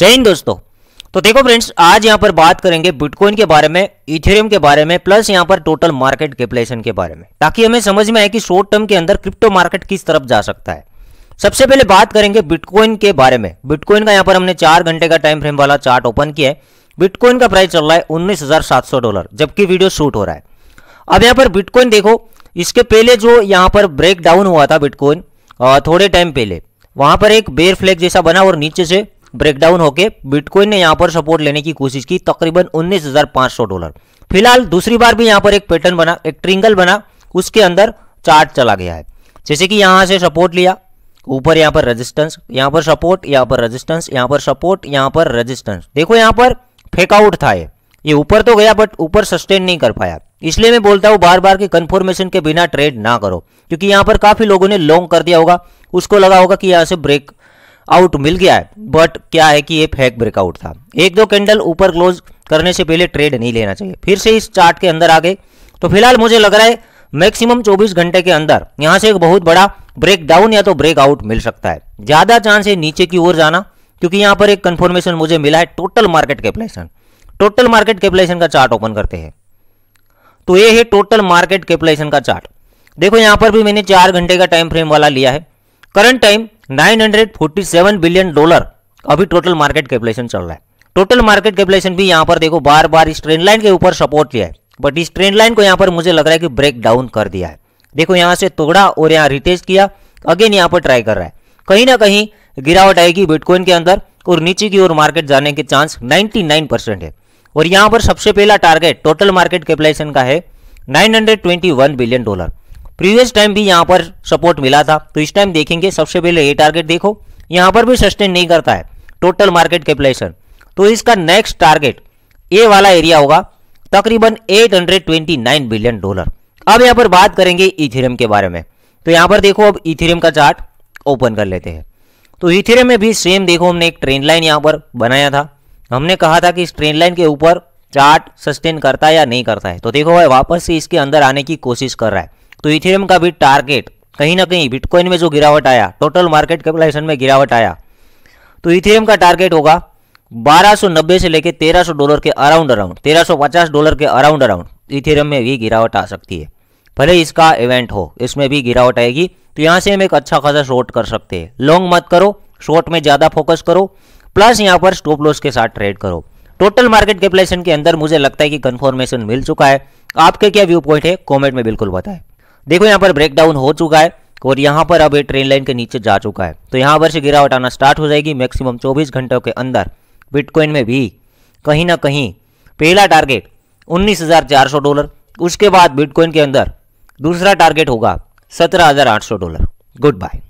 जय हिंद दोस्तों तो देखो फ्रेंड्स आज यहाँ पर बात करेंगे बिटकॉइन के बारे में इथेरियम के बारे में प्लस यहां पर टोटल मार्केट कैपिटलाइजेशन के बारे में ताकि हमें समझ में आए कि शॉर्ट टर्म के अंदर क्रिप्टो मार्केट किस तरफ जा सकता है सबसे पहले बात करेंगे बिटकॉइन के बारे में बिटकॉइन का यहाँ पर हमने चार घंटे का टाइम फ्रेम वाला चार्ट ओपन किया है बिटकॉइन का प्राइस चल रहा है उन्नीस डॉलर जबकि वीडियो शूट हो रहा है अब यहां पर बिटकॉइन देखो इसके पहले जो यहाँ पर ब्रेक डाउन हुआ था बिटकॉइन थोड़े टाइम पहले वहां पर एक बेयर फ्लैग जैसा बना और नीचे से ब्रेकडाउन होके बिटकॉइन ने यहाँ पर सपोर्ट लेने की कोशिश की तकरीबन 19,500 डॉलर फिलहाल दूसरी बार भी यहाँ पर एक पैटर्न बना एक ट्रिंगल बना उसके अंदर चार्ट चला गया है जैसे कि यहाँ से सपोर्ट लिया ऊपर यहाँ पर रेजिस्टेंस यहाँ पर सपोर्ट यहाँ पर रेजिस्टेंस यहाँ पर सपोर्ट यहाँ पर रेजिस्टेंस देखो यहाँ पर फेकआउट था ये ये ऊपर तो गया बट ऊपर सस्टेन नहीं कर पाया इसलिए मैं बोलता हूँ बार बार के कंफर्मेशन के बिना ट्रेड ना करो क्योंकि यहाँ पर काफ़ी लोगों ने लॉन्ग कर दिया होगा उसको लगा होगा कि यहाँ से ब्रेक आउट मिल गया है बट क्या है कि ये फेक ब्रेकआउट था एक दो कैंडल ऊपर क्लोज करने से पहले ट्रेड नहीं लेना चाहिए फिर से इस चार्ट के अंदर आ गए तो फिलहाल मुझे लग रहा है मैक्सिमम 24 घंटे के अंदर यहां से एक बहुत बड़ा ब्रेकडाउन या तो ब्रेकआउट मिल सकता है ज़्यादा चांस है नीचे की ओर जाना क्योंकि यहां पर एक कंफर्मेशन मुझे मिला है total market capitalization total market capitalization का चार्ट ओपन करते हैं तो ये है टोटल मार्केट कैपलेशन का चार्ट देखो यहां पर भी मैंने चार घंटे का टाइम फ्रेम वाला लिया है करंट टाइम 947 बिलियन डॉलर अभी टोटल मार्केट कैपिलेशन चल रहा है टोटल मार्केट कैपिलेशन भी यहाँ पर देखो बार बार इस ट्रेंड लाइन के ऊपर सपोर्ट लिया है बट इस ट्रेंड लाइन को यहाँ पर मुझे लग रहा है कि ब्रेक डाउन कर दिया है देखो यहाँ से तोड़ा और यहाँ रिटेज किया अगेन यहाँ पर ट्राई कर रहा है कहीं ना कहीं गिरावट आएगी बिटकॉइन के अंदर और नीचे की ओर मार्केट जाने के चांस 99 परसेंट है और यहाँ पर सबसे पहला टारगेट टोटल मार्केट कैपिटलाइजेशन का है 921 बिलियन डॉलर प्रीवियस टाइम भी यहाँ पर सपोर्ट मिला था तो इस टाइम देखेंगे सबसे पहले ये टारगेट देखो यहाँ पर भी सस्टेन नहीं करता है टोटल मार्केट कैपिटलाइजेशन तो इसका नेक्स्ट टारगेट ये वाला एरिया होगा तकरीबन 829 बिलियन डॉलर अब यहाँ पर बात करेंगे इथेरियम के बारे में तो यहाँ पर देखो अब इथेरियम का चार्ट ओपन कर लेते हैं तो इथेरियम में भी सेम देखो हमने एक ट्रेंड लाइन यहाँ पर बनाया था हमने कहा था कि इस ट्रेंड लाइन के ऊपर चार्ट सस्टेन करता है या नहीं करता है तो देखो भाई वापस से इसके अंदर आने की कोशिश कर रहा है तो इथेरियम का भी टारगेट कहीं ना कहीं बिटकॉइन में जो गिरावट आया टोटल मार्केट कैपिटलाइजेशन में गिरावट आया तो इथेरियम का टारगेट होगा 1290 से लेकर 1300 डॉलर के अराउंड अराउंड 1350 डॉलर के अराउंड अराउंड इथेरियम में भी गिरावट आ सकती है भले इसका इवेंट हो इसमें भी गिरावट आएगी तो यहाँ से हम एक अच्छा खासा शॉर्ट कर सकते हैं लॉन्ग मत करो शॉर्ट में ज़्यादा फोकस करो प्लस यहाँ पर स्टॉप लॉस के साथ ट्रेड करो टोटल मार्केट कैपिटलाइजेशन के अंदर मुझे लगता है कि कन्फर्मेशन मिल चुका है आपके क्या व्यू पॉइंट है कॉमेंट में बिल्कुल बताएं देखो यहाँ पर ब्रेक डाउन हो चुका है और यहाँ पर अब ये ट्रेन लाइन के नीचे जा चुका है तो यहाँ पर से गिरावट आना स्टार्ट हो जाएगी मैक्सिमम 24 घंटों के अंदर बिटकॉइन में भी कहीं ना कहीं पहला टारगेट 19,400 डॉलर उसके बाद बिटकॉइन के अंदर दूसरा टारगेट होगा 17,800 डॉलर गुड बाय